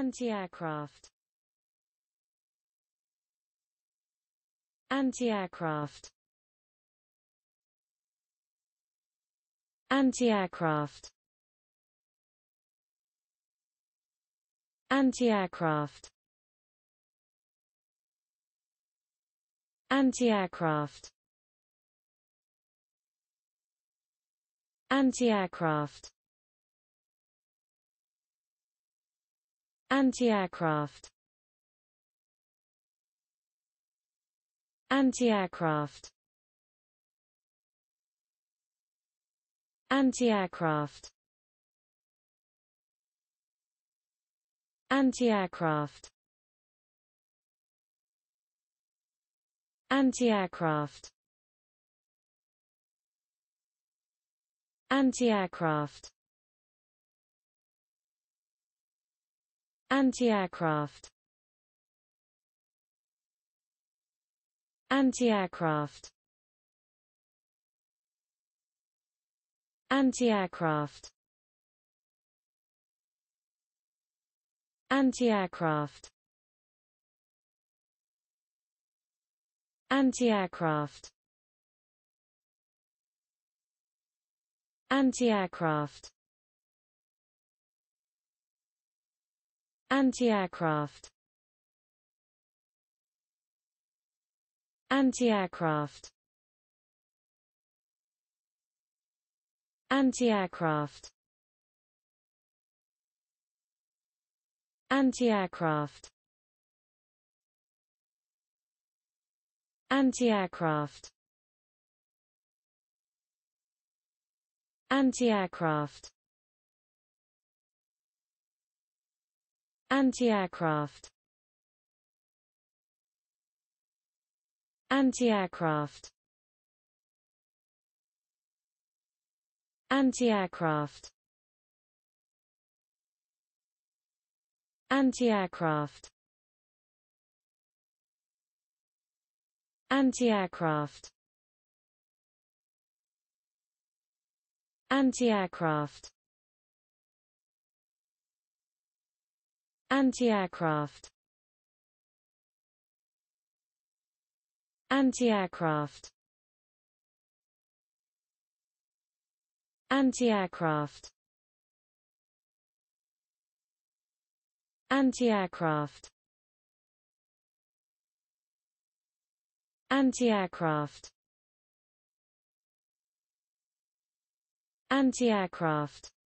Anti-aircraft Anti-aircraft Anti-aircraft Anti-aircraft Anti-aircraft Anti-aircraft Anti-aircraft Anti-aircraft Anti-aircraft Anti-aircraft Anti-aircraft Anti-aircraft Anti-aircraft Anti-aircraft Anti-aircraft Anti-aircraft Anti-aircraft Anti-aircraft Anti-aircraft Anti-aircraft Anti-aircraft Anti-aircraft Anti-aircraft Anti-aircraft Anti-aircraft Anti-aircraft Anti-aircraft Anti-aircraft Anti-aircraft Anti-aircraft Anti-aircraft Anti-aircraft Anti-aircraft Anti-aircraft Anti-aircraft Anti-aircraft